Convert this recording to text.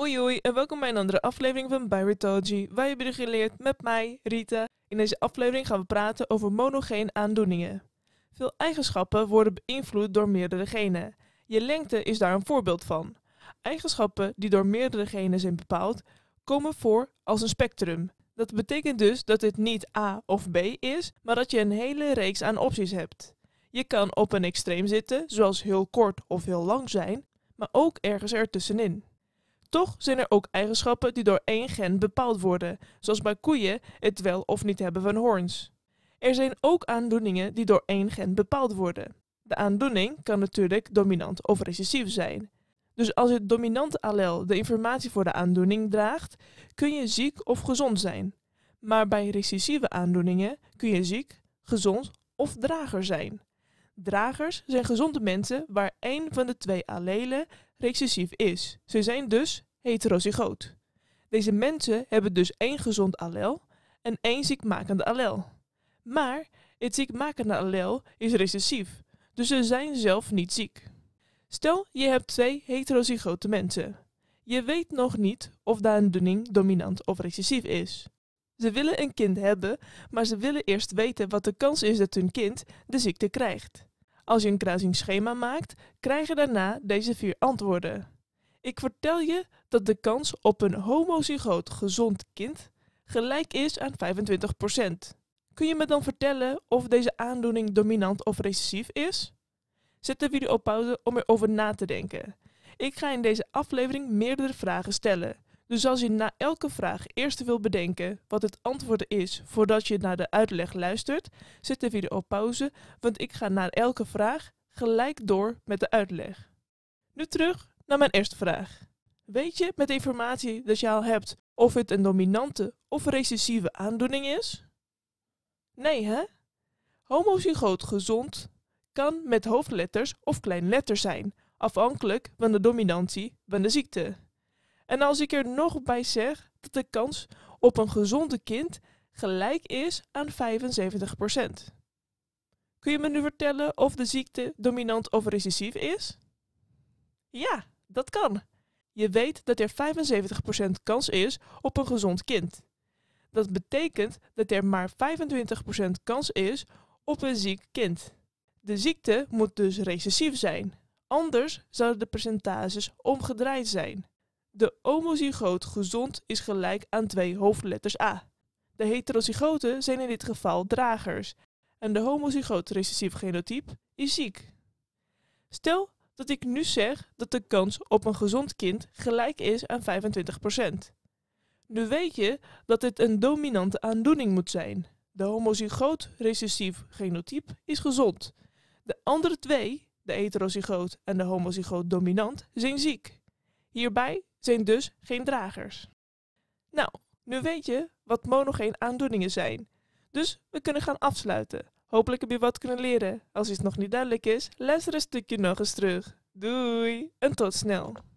Hoi hoi en welkom bij een andere aflevering van Biotology. Wij hebben jullie geleerd met mij, Rita. In deze aflevering gaan we praten over monogeen aandoeningen. Veel eigenschappen worden beïnvloed door meerdere genen. Je lengte is daar een voorbeeld van. Eigenschappen die door meerdere genen zijn bepaald, komen voor als een spectrum. Dat betekent dus dat dit niet A of B is, maar dat je een hele reeks aan opties hebt. Je kan op een extreem zitten, zoals heel kort of heel lang zijn, maar ook ergens ertussenin. Toch zijn er ook eigenschappen die door één gen bepaald worden, zoals bij koeien het wel of niet hebben van horns. Er zijn ook aandoeningen die door één gen bepaald worden. De aandoening kan natuurlijk dominant of recessief zijn. Dus als het dominante allel de informatie voor de aandoening draagt, kun je ziek of gezond zijn. Maar bij recessieve aandoeningen kun je ziek, gezond of drager zijn. Dragers zijn gezonde mensen waar één van de twee allelen recessief is. Ze zijn dus heterozygoot. Deze mensen hebben dus één gezond allel en één ziekmakende allel. Maar het ziekmakende allel is recessief, dus ze zijn zelf niet ziek. Stel, je hebt twee heterozygote mensen. Je weet nog niet of de aandoening dominant of recessief is. Ze willen een kind hebben, maar ze willen eerst weten wat de kans is dat hun kind de ziekte krijgt. Als je een kruisingsschema maakt, krijg je daarna deze vier antwoorden. Ik vertel je dat de kans op een homozygoot gezond kind gelijk is aan 25%. Kun je me dan vertellen of deze aandoening dominant of recessief is? Zet de video op pauze om erover na te denken. Ik ga in deze aflevering meerdere vragen stellen dus als je na elke vraag eerst wil bedenken wat het antwoord is voordat je naar de uitleg luistert, zet de video op pauze, want ik ga na elke vraag gelijk door met de uitleg. Nu terug naar mijn eerste vraag. Weet je met de informatie dat je al hebt of het een dominante of recessieve aandoening is? Nee, hè? Homozygoot gezond kan met hoofdletters of kleinletters zijn, afhankelijk van de dominantie van de ziekte. En als ik er nog bij zeg dat de kans op een gezonde kind gelijk is aan 75%. Kun je me nu vertellen of de ziekte dominant of recessief is? Ja, dat kan. Je weet dat er 75% kans is op een gezond kind. Dat betekent dat er maar 25% kans is op een ziek kind. De ziekte moet dus recessief zijn, anders zouden de percentages omgedraaid zijn. De homozygoot gezond is gelijk aan twee hoofdletters A. De heterozygoten zijn in dit geval dragers en de homozygoot recessief genotype is ziek. Stel dat ik nu zeg dat de kans op een gezond kind gelijk is aan 25%. Nu weet je dat dit een dominante aandoening moet zijn. De homozygoot recessief genotype is gezond. De andere twee, de heterozygoot en de homozygoot dominant, zijn ziek. Hierbij zijn dus geen dragers. Nou, nu weet je wat monogeen aandoeningen zijn. Dus we kunnen gaan afsluiten. Hopelijk heb je wat kunnen leren. Als iets nog niet duidelijk is, er een stukje nog eens terug. Doei en tot snel.